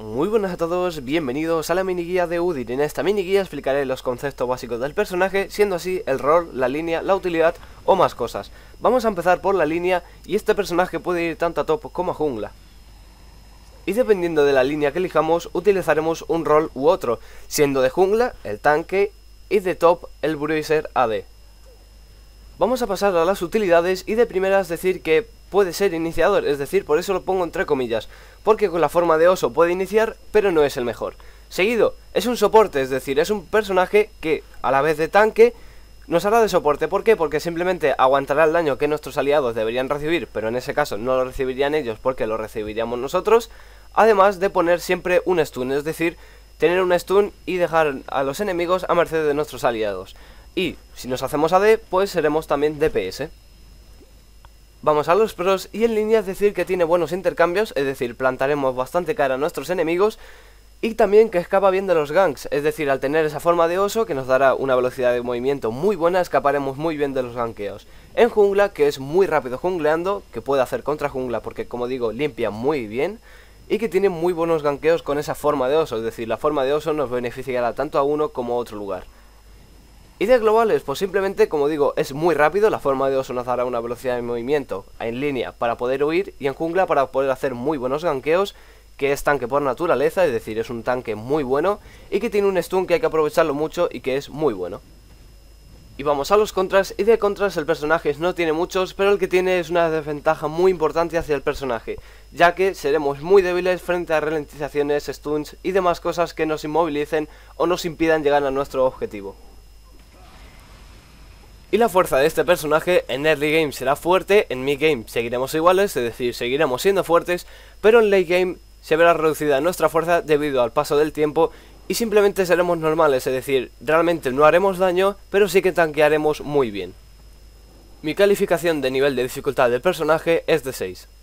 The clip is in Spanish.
Muy buenas a todos, bienvenidos a la mini guía de Udir. En esta mini guía explicaré los conceptos básicos del personaje, siendo así el rol, la línea, la utilidad o más cosas. Vamos a empezar por la línea y este personaje puede ir tanto a top como a jungla. Y dependiendo de la línea que elijamos, utilizaremos un rol u otro, siendo de jungla el tanque y de top el bruiser AD. Vamos a pasar a las utilidades y de primeras decir que puede ser iniciador, es decir, por eso lo pongo entre comillas, porque con la forma de oso puede iniciar, pero no es el mejor. Seguido, es un soporte, es decir, es un personaje que, a la vez de tanque, nos hará de soporte. ¿Por qué? Porque simplemente aguantará el daño que nuestros aliados deberían recibir, pero en ese caso no lo recibirían ellos porque lo recibiríamos nosotros, además de poner siempre un stun, es decir, tener un stun y dejar a los enemigos a merced de nuestros aliados. Y si nos hacemos AD, pues seremos también DPS. Vamos a los pros y en es decir que tiene buenos intercambios, es decir, plantaremos bastante cara a nuestros enemigos y también que escapa bien de los ganks, es decir, al tener esa forma de oso que nos dará una velocidad de movimiento muy buena, escaparemos muy bien de los ganqueos. En jungla, que es muy rápido jungleando, que puede hacer contra jungla porque como digo, limpia muy bien y que tiene muy buenos ganqueos con esa forma de oso, es decir, la forma de oso nos beneficiará tanto a uno como a otro lugar. Ideas globales, pues simplemente, como digo, es muy rápido la forma de Osonazar a una velocidad de movimiento en línea para poder huir y en jungla para poder hacer muy buenos ganqueos, que es tanque por naturaleza, es decir, es un tanque muy bueno y que tiene un stun que hay que aprovecharlo mucho y que es muy bueno. Y vamos a los contras, y de contras el personaje no tiene muchos, pero el que tiene es una desventaja muy importante hacia el personaje, ya que seremos muy débiles frente a ralentizaciones, stuns y demás cosas que nos inmovilicen o nos impidan llegar a nuestro objetivo. Y la fuerza de este personaje en early game será fuerte, en mid game seguiremos iguales, es decir, seguiremos siendo fuertes, pero en late game se verá reducida nuestra fuerza debido al paso del tiempo y simplemente seremos normales, es decir, realmente no haremos daño, pero sí que tanquearemos muy bien. Mi calificación de nivel de dificultad del personaje es de 6.